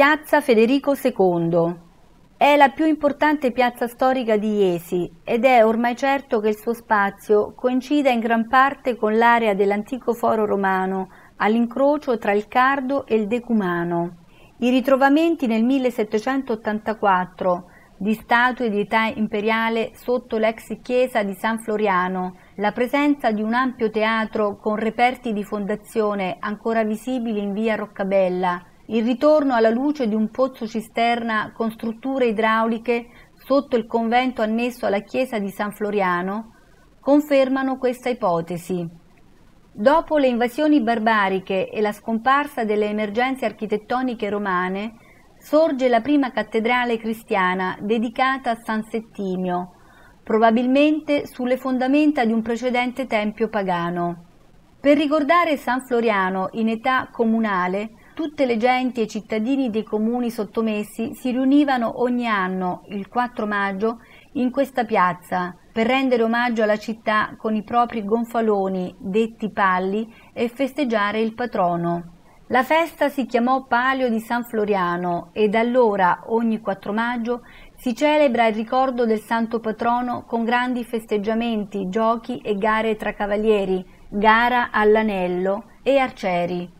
Piazza Federico II. È la più importante piazza storica di Iesi ed è ormai certo che il suo spazio coincida in gran parte con l'area dell'antico foro romano, all'incrocio tra il Cardo e il Decumano. I ritrovamenti nel 1784 di statue di età imperiale sotto l'ex chiesa di San Floriano, la presenza di un ampio teatro con reperti di fondazione ancora visibili in via Roccabella, il ritorno alla luce di un pozzo cisterna con strutture idrauliche sotto il convento annesso alla chiesa di San Floriano confermano questa ipotesi. Dopo le invasioni barbariche e la scomparsa delle emergenze architettoniche romane, sorge la prima cattedrale cristiana dedicata a San Settimio, probabilmente sulle fondamenta di un precedente tempio pagano. Per ricordare San Floriano in età comunale, tutte le genti e i cittadini dei comuni sottomessi si riunivano ogni anno, il 4 maggio, in questa piazza per rendere omaggio alla città con i propri gonfaloni, detti palli, e festeggiare il patrono. La festa si chiamò Palio di San Floriano e da allora, ogni 4 maggio, si celebra il ricordo del santo patrono con grandi festeggiamenti, giochi e gare tra cavalieri, gara all'anello e arcieri.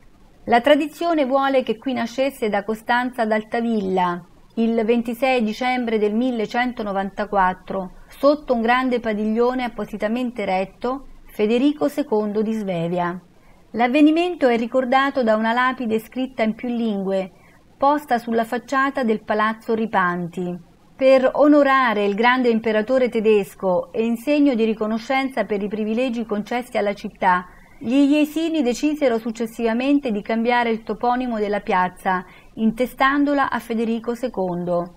La tradizione vuole che qui nascesse da Costanza d'Altavilla il 26 dicembre del 1194 sotto un grande padiglione appositamente eretto Federico II di Svevia. L'avvenimento è ricordato da una lapide scritta in più lingue, posta sulla facciata del palazzo Ripanti. Per onorare il grande imperatore tedesco e in segno di riconoscenza per i privilegi concessi alla città, gli Iesini decisero successivamente di cambiare il toponimo della piazza, intestandola a Federico II.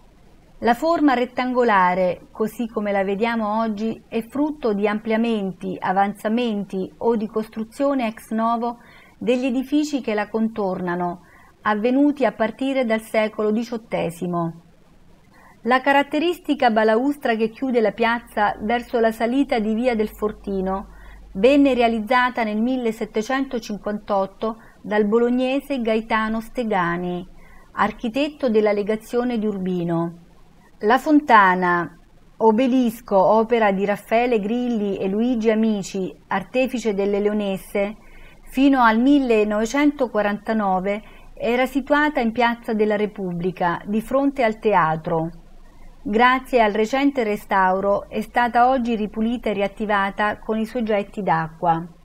La forma rettangolare, così come la vediamo oggi, è frutto di ampliamenti, avanzamenti o di costruzione ex novo degli edifici che la contornano, avvenuti a partire dal secolo XVIII. La caratteristica balaustra che chiude la piazza verso la salita di Via del Fortino Venne realizzata nel 1758 dal bolognese Gaetano Stegani, architetto della legazione di Urbino. La fontana, obelisco opera di Raffaele Grilli e Luigi Amici, artefice delle Leonesse, fino al 1949 era situata in Piazza della Repubblica, di fronte al teatro. Grazie al recente restauro è stata oggi ripulita e riattivata con i soggetti d'acqua.